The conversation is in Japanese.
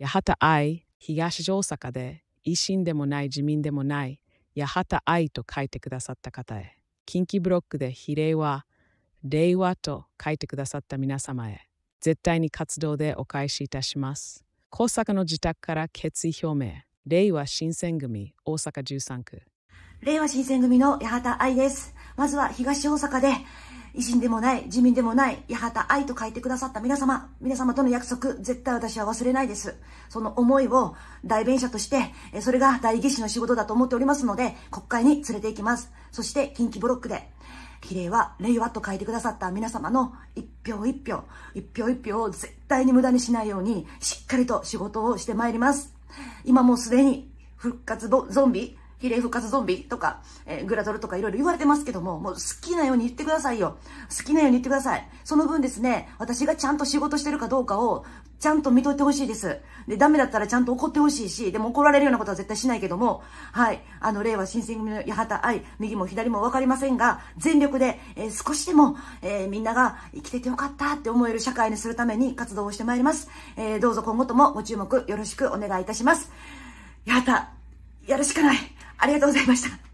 八幡愛東大阪で維新でもない自民でもない八幡愛と書いてくださった方へ近畿ブロックで比例は令和と書いてくださった皆様へ絶対に活動でお返しいたします高坂の自宅から決意表明令和新選組大阪13区令和新選組の八幡愛ですまずは東大阪で、維新でもない、自民でもない、八幡愛と書いてくださった皆様、皆様との約束、絶対私は忘れないです。その思いを代弁者として、それが代議士の仕事だと思っておりますので、国会に連れて行きます。そして、近畿ブロックで、比例は令和と書いてくださった皆様の一票一票、一票一票を絶対に無駄にしないように、しっかりと仕事をしてまいります。今もうすでに、復活ゾンビ、比例復活ゾンビとか、えー、グラドルとかいろいろ言われてますけども、もう好きなように言ってくださいよ。好きなように言ってください。その分ですね、私がちゃんと仕事してるかどうかを、ちゃんと見といてほしいです。で、ダメだったらちゃんと怒ってほしいし、でも怒られるようなことは絶対しないけども、はい、あの、令和新選組の八幡愛、右も左もわかりませんが、全力で、えー、少しでも、えー、みんなが生きててよかったって思える社会にするために活動をしてまいります。えー、どうぞ今後ともご注目よろしくお願いいたします。八幡、やるしかないありがとうございました。